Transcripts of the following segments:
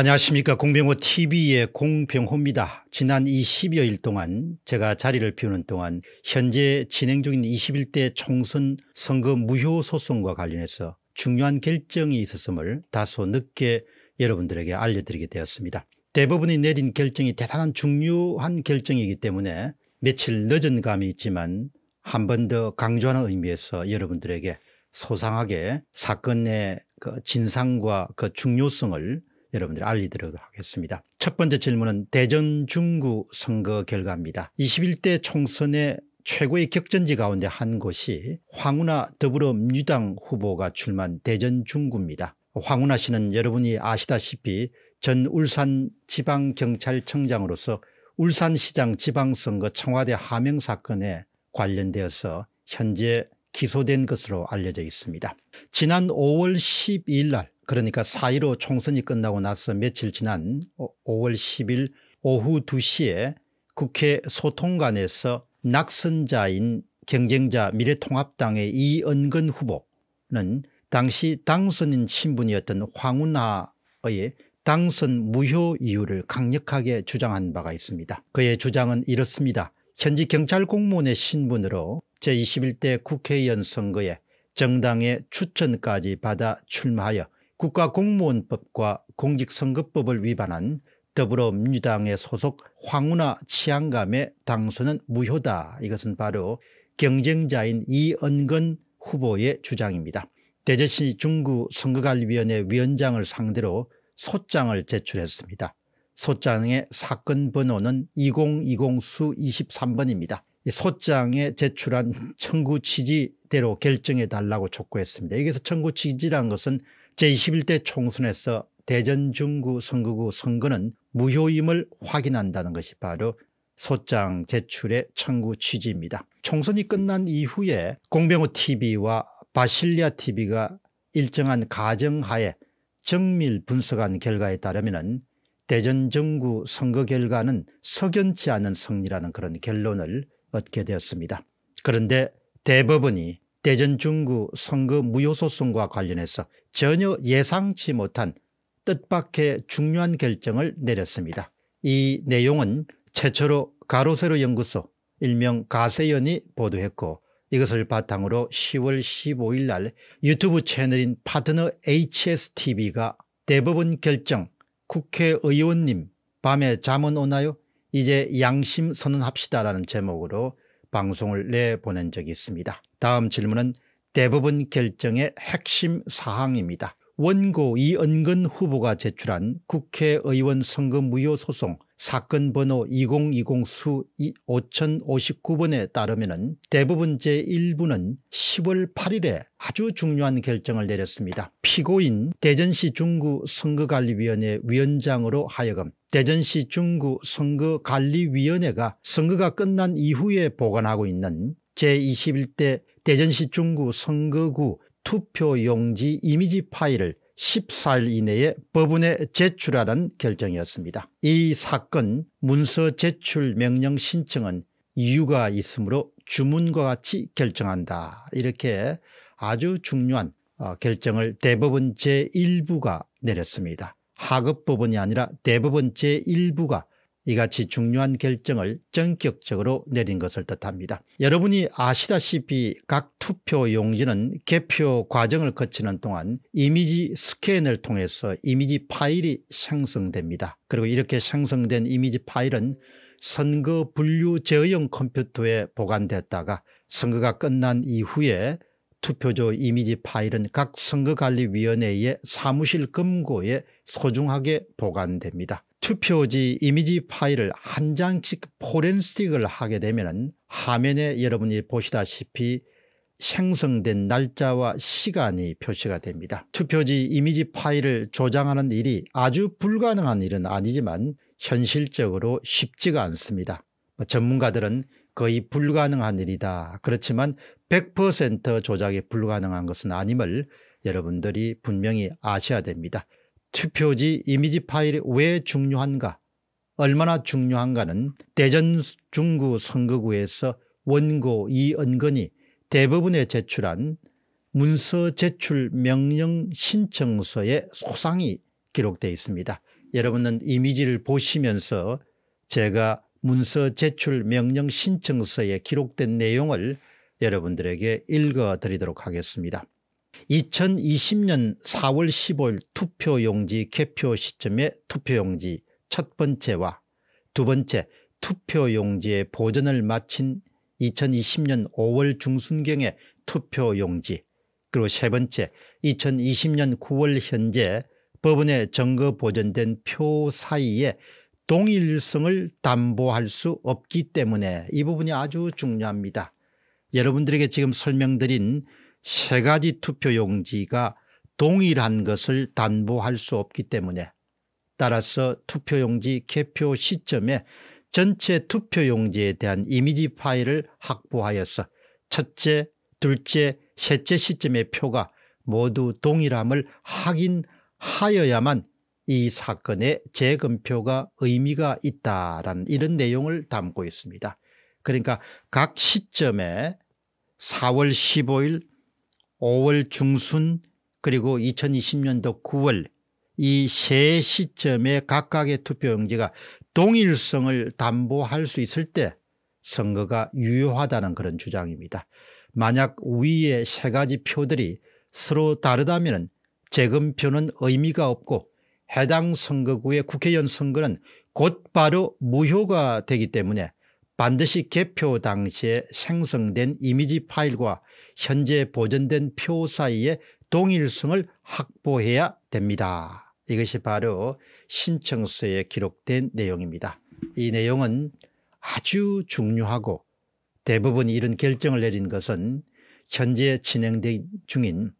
안녕하십니까 공병호 tv의 공병호입니다. 지난 이 10여일 동안 제가 자리를 비우는 동안 현재 진행 중인 21대 총선 선거 무효 소송과 관련해서 중요한 결정이 있었음을 다소 늦게 여러분들에게 알려드리게 되었습니다. 대부분이 내린 결정이 대단한 중요한 결정이기 때문에 며칠 늦은 감이 있지만 한 번 더 강조하는 의미에서 여러분들에게 소상하게 사건의 그 진상과 그 중요성을 여러분들 알리도록 하겠습니다. 첫 번째 질문은 대전 중구 선거 결과입니다. 21대 총선의 최고의 격전지 가운데 한 곳이 황운하 더불어민주당 후보가 출마한 대전 중구입니다. 황운하 씨는 여러분이 아시다시피 전 울산 지방경찰청장으로서 울산시장 지방선거 청와대 하명 사건에 관련되어서 현재 기소된 것으로 알려져 있습니다. 지난 5월 12일 날 그러니까 4.15 총선이 끝나고 나서 며칠 지난 5월 10일 오후 2시에 국회 소통관에서 낙선자인 경쟁자 미래통합당의 이은근 후보는 당시 당선인 신분이었던 황운하의 당선 무효 이유를 강력하게 주장한 바가 있습니다. 그의 주장은 이렇습니다. 현지 경찰 공무원의 신분으로 제21대 국회의원 선거에 정당의 추천까지 받아 출마하여 국가공무원법과 공직선거법을 위반한 더불어민주당의 소속 황운하 치안감의 당선은 무효다. 이것은 바로 경쟁자인 이은근 후보의 주장입니다. 대전시 중구 선거관리위원회 위원장을 상대로 소장을 제출했습니다. 소장의 사건 번호는 2020수 23번입니다. 소장에 제출한 청구 취지대로 결정해 달라고 촉구했습니다. 여기서 청구 취지란 것은 제21대 총선에서 대전 중구 선거구 선거는 무효임을 확인한다는 것이 바로 소장 제출의 청구 취지입니다. 총선이 끝난 이후에 공병호 tv와 바실리아 tv가 일정한 가정하에 정밀 분석한 결과에 따르면 대전 정구 선거 결과는 석연치 않은 승리라는 그런 결론을 얻게 되었습니다. 그런데 대법원이 대전 중구 선거 무효소송과 관련해서 전혀 예상치 못한 뜻밖의 중요한 결정을 내렸습니다. 이 내용은 최초로 가로세로 연구소 일명 가세연이 보도했고 이것을 바탕으로 10월 15일 날 유튜브 채널인 파트너 HSTV가 대법원 결정 국회의원님 밤에 잠은 오나요 이제 양심 선언합시다라는 제목으로 방송을 내보낸 적이 있습니다. 다음 질문은 대법원 결정의 핵심 사항입니다. 원고 이은근 후보가 제출한 국회의원 선거 무효 소송 사건 번호 2020 수 5059번에 따르면 대부분 제1부는 10월 8일에 아주 중요한 결정을 내렸습니다. 피고인 대전시 중구 선거관리위원회 위원장으로 하여금 대전시 중구 선거관리위원회가 선거가 끝난 이후에 보관하고 있는 제21대 대전시 중구 선거구 투표용지 이미지 파일을 14일 이내에 법원에 제출하는 결정이었습니다. 이 사건 문서 제출 명령 신청은 이유가 있으므로 주문과 같이 결정한다 이렇게 아주 중요한 어, 결정을 대법원 제1부가 내렸습니다. 하급법원이 아니라 대법원 제1부가 이같이 중요한 결정을 전격적으로 내린 것을 뜻합니다. 여러분이 아시다시피 각 투표 용지는 개표 과정을 거치는 동안 이미지 스캔을 통해서 이미지 파일이 생성됩니다. 그리고 이렇게 생성된 이미지 파일은 선거 분류 제어용 컴퓨터에 보관됐다가 선거가 끝난 이후에 투표조 이미지 파일은 각 선거관리위원회의 사무실 금고에 소중하게 보관됩니다. 투표지 이미지 파일을 한 장씩 포렌식을 하게 되면 화면에 여러분이 보시다시피 생성된 날짜와 시간이 표시가 됩니다. 투표지 이미지 파일을 조장하는 일이 아주 불가능한 일은 아니지만 현실적으로 쉽지가 않습니다. 뭐 전문가들은 거의 불가능한 일이다. 그렇지만 100% 조작이 불가능한 것은 아님을 여러분들이 분명히 아셔야 됩니다. 투표지 이미지 파일이 왜 중요한가 얼마나 중요한가는 대전 중구 선거구에서 원고 이은근이 대부분에 제출한 문서 제출 명령 신청서에 소상이 기록되어 있습니다. 여러분은 이미지를 보시면서 제가 문서 제출 명령 신청서에 기록된 내용을 여러분들에게 읽어드리도록 하겠습니다. 2020년 4월 15일 투표용지 개표 시점에 투표용지 첫 번째와 두 번째 투표용지의 보존을 마친 2020년 5월 중순경에 투표용지 그리고 세 번째 2020년 9월 현재 법원에 증거 보존된 표 사이에 동일성을 담보할 수 없기 때문에 이 부분이 아주 중요합니다. 여러분들에게 지금 설명드린 세 가지 투표용지가 동일한 것을 담보할 수 없기 때문에 따라서 투표용지 개표 시점에 전체 투표용지에 대한 이미지 파일을 확보하여서 첫째, 둘째, 셋째 시점의 표가 모두 동일함을 확인하여야만 이 사건의 재검표가 의미가 있다라는 이런 내용을 담고 있습니다. 그러니까 각 시점에 4월 15일, 5월 중순 그리고 2020년도 9월 이 세 시점에 각각의 투표용지가 동일성을 담보할 수 있을 때 선거가 유효하다는 그런 주장입니다. 만약 위의 세 가지 표들이 서로 다르다면 재검표는 의미가 없고 해당 선거구의 국회의원 선거는 곧바로 무효가 되기 때문에 반드시 개표 당시에 생성된 이미지 파일과 현재 보존된 표 사이의 동일성을 확보해야 됩니다. 이것이 바로 신청서에 기록된 내용입니다. 이 내용은 아주 중요하고 대부분 이런 결정을 내린 것은 현재 진행 중인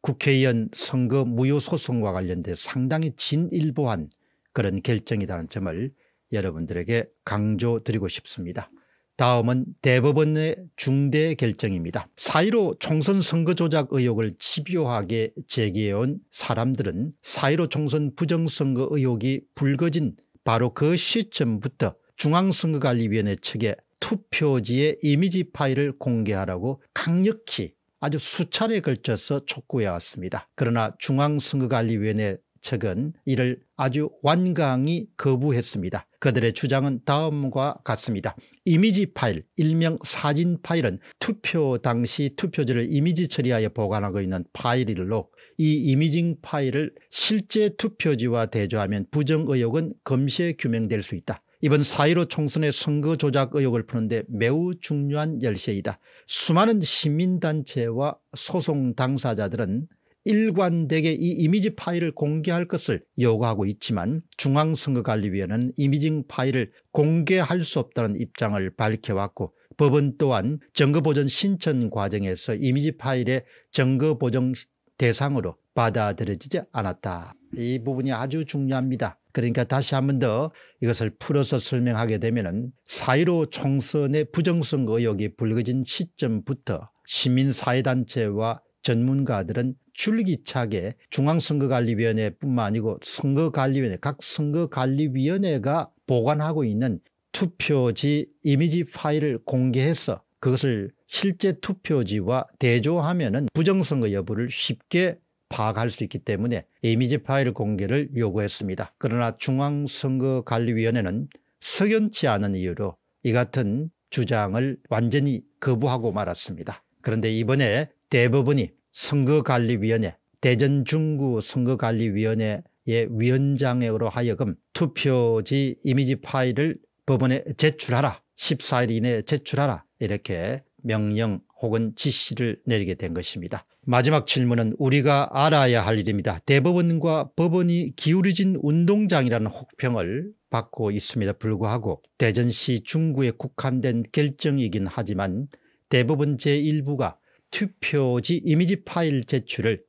국회의원 선거 무효 소송과 관련돼 상당히 진일보한 그런 결정이라는 점을 여러분들에게 강조드리고 싶습니다. 다음은 대법원의 중대 결정입니다. 사이로 총선 선거 조작 의혹을 집요하게 제기해온 사람들은 사이로 총선 부정선거 의혹이 불거진 바로 그 시점부터 중앙선거관리위원회 측에 투표지의 이미지 파일을 공개하라고 강력히 아주 수차례 걸쳐서 촉구해왔습니다. 그러나 중앙선거관리위원회 측은 이를 아주 완강히 거부했습니다. 그들의 주장은 다음과 같습니다. 이미지 파일 일명 사진 파일은 투표 당시 투표지를 이미지 처리하여 보관하고 있는 파일일로 이 이미징 파일을 실제 투표지와 대조하면 부정 의혹은 검시에 규명될 수 있다. 이번 4.15 총선의 선거 조작 의혹을 푸는데 매우 중요한 열쇠이다. 수많은 시민단체와 소송 당사자들은 일관되게 이 이미지 파일을 공개할 것을 요구하고 있지만 중앙선거관리위원회는 이미징 파일을 공개할 수 없다는 입장을 밝혀왔고 법원 또한 정거보전 신청 과정에서 이미지 파일의 정거보정 대상으로 받아들여지지 않았다. 이 부분이 아주 중요합니다. 그러니까 다시 한 번 더 이것을 풀어서 설명하게 되면 은4.15 총선의 부정선거 의혹이 불거진 시점부터 시민사회단체와 전문가들은 줄기차게 중앙선거관리위원회뿐만 아니고 선거관리위원회 각 선거관리위원회가 보관하고 있는 투표지 이미지 파일을 공개해서 그것을 실제 투표지와 대조하면 부정선거 여부를 쉽게 파악할 수 있기 때문에 이미지 파일 공개를 요구했습니다. 그러나 중앙선거관리위원회는 석연치 않은 이유로 이 같은 주장을 완전히 거부하고 말았습니다. 그런데 이번에 대법원이 선거관리위원회 대전중구 선거관리위원회의 위원장으로 하여금 투표지 이미지 파일을 법원에 제출하라 14일 이내에 제출하라 이렇게 명령 혹은 지시를 내리게 된 것입니다. 마지막 질문은 우리가 알아야 할 일입니다. 대법원과 법원이 기울어진 운동장이라는 혹평을 받고 있습니다 불구하고 대전시 중구에 국한된 결정이긴 하지만 대법원 제1부가 투표지 이미지 파일 제출을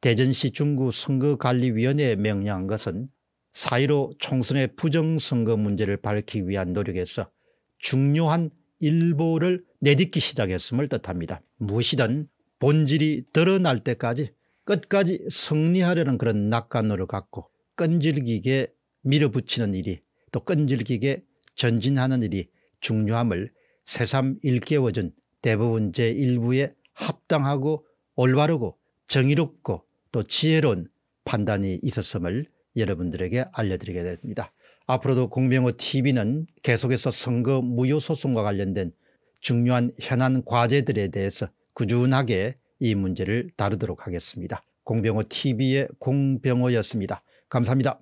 대전시 중구 선거관리위원회에 명령한 것은 4 1 5 총선의 부정선거 문제를 밝히기 위한 노력에서 중요한 일보를 내딛기 시작했음을 뜻합니다. 무엇이든 본질이 드러날 때까지 끝까지 승리하려는 그런 낙관으로 갖고 끈질기게 밀어붙이는 일이 또 끈질기게 전진하는 일이 중요함을 새삼 일깨워준 대부분 제1부의 합당하고 올바르고 정의롭고 또 지혜로운 판단이 있었음을 여러분들에게 알려드리게 됩니다. 앞으로도 공병호 TV는 계속해서 선거 무효 소송과 관련된 중요한 현안 과제들에 대해서 꾸준하게 이 문제를 다루도록 하겠습니다. 공병호 TV의 공병호였습니다. 감사합니다.